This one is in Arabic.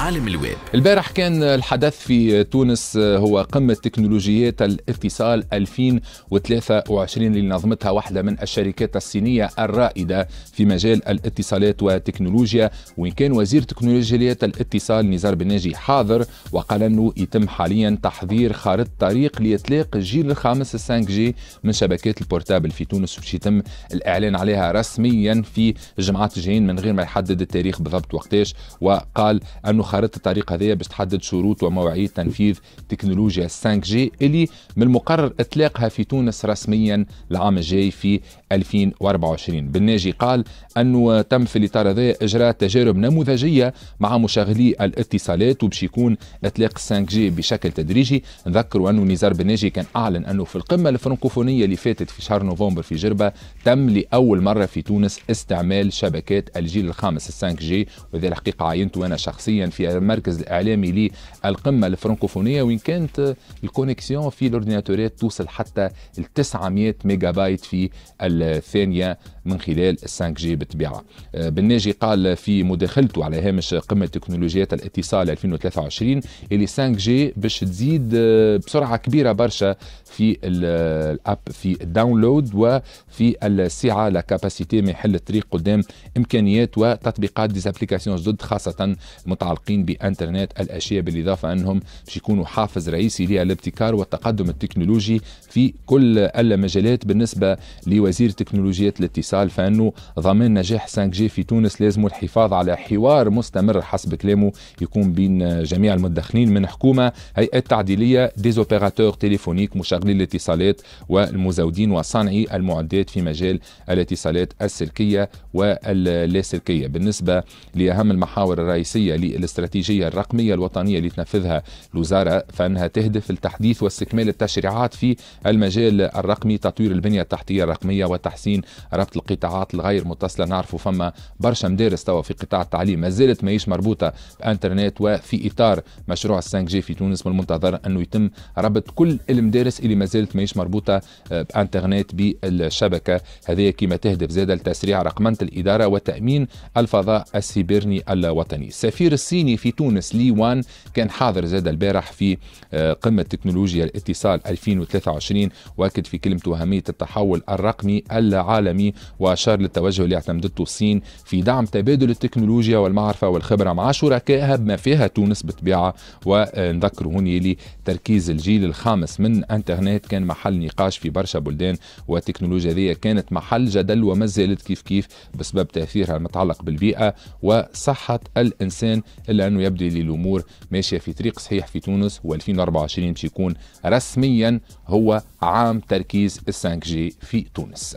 عالم الويب البارح كان الحدث في تونس هو قمة تكنولوجيات الاتصال 2023 اللي نظمتها واحدة من الشركات الصينية الرائدة في مجال الاتصالات وتكنولوجيا وإن كان وزير تكنولوجيات الاتصال نزار بناجي حاضر وقال أنه يتم حاليا تحضير خارطة طريق لإطلاق الجيل الخامس 5 جي من شبكات البورتابل في تونس وش يتم الإعلان عليها رسميا في جمعات الجايين من غير ما يحدد التاريخ بالضبط وقتاش وقال أنه خارطه الطريق هذه باش تحدد شروط ومواعيد تنفيذ تكنولوجيا 5 جي اللي من المقرر اطلاقها في تونس رسميا العام الجاي في 2024 بالناجي قال انه تم في الاطار هذا اجراء تجارب نموذجيه مع مشغلي الاتصالات وباش يكون اطلاق 5 جي بشكل تدريجي نذكروا انه نزار بالناجي كان اعلن انه في القمه الفرنكوفونيه اللي فاتت في شهر نوفمبر في جربه تم لاول مره في تونس استعمال شبكات الجيل الخامس 5 جي وهذه الحقيقه عينته انا شخصيا في في المركز الاعلامي للقمه الفرنكوفونيه وين كانت الكونيكسيون في الاورديناتورات توصل حتى ل 900 ميجا بايت في الثانيه من خلال 5 جي بالطبيعه آه، بالناجي قال في مداخلته على هامش قمه تكنولوجيات الاتصال 2023 اللي 5 جي باش تزيد آه، بسرعه كبيره برشا في آه، الاب في الداونلود وفي السعه لا كاباسيتي ما يحل الطريق قدام امكانيات وتطبيقات ديزابليكاسيون جدد خاصه متعلقه الخاصين بانترنت الاشياء بالاضافه انهم باش يكونوا حافز رئيسي للابتكار والتقدم التكنولوجي في كل المجالات بالنسبه لوزير تكنولوجيات الاتصال فانه ضمان نجاح 5G في تونس لازم الحفاظ على حوار مستمر حسب كلامه يكون بين جميع المدخلين من حكومه هيئات تعديليه ديزوبيراتور تليفونيك مشغلي الاتصالات والمزودين وصانعي المعدات في مجال الاتصالات السلكيه واللاسلكيه بالنسبه لاهم المحاور الرئيسيه للاستراتيجيه الاستراتيجية الرقمية الوطنية اللي تنفذها الوزارة فإنها تهدف لتحديث واستكمال التشريعات في المجال الرقمي تطوير البنية التحتية الرقمية وتحسين ربط القطاعات الغير متصلة نعرفوا فما برشا مدارس توا في قطاع التعليم ما زالت ماهيش مربوطة بانترنت وفي إطار مشروع السانك جي في تونس من المنتظر أنه يتم ربط كل المدارس اللي ما زالت ماهيش مربوطة آه، بانترنت بالشبكة هذه كما تهدف زاد لتسريع رقمنة الإدارة وتأمين الفضاء السيبرني الوطني السفير الصيني الثاني في تونس لي وان كان حاضر زاد البارح في آه، قمة تكنولوجيا الاتصال 2023 واكد في كلمته أهمية التحول الرقمي العالمي وأشار للتوجه اللي اعتمدته الصين في دعم تبادل التكنولوجيا والمعرفة والخبرة مع شركائها بما فيها تونس بالطبيعة ونذكر هون يلي تركيز الجيل الخامس من انترنت كان محل نقاش في برشا بلدان والتكنولوجيا ذي كانت محل جدل وما زالت كيف كيف بسبب تأثيرها المتعلق بالبيئة وصحة الإنسان الا لانه يبدو لي الأمور ماشية في طريق صحيح في تونس و2024 باش يكون رسميا هو عام تركيز السانك جي في تونس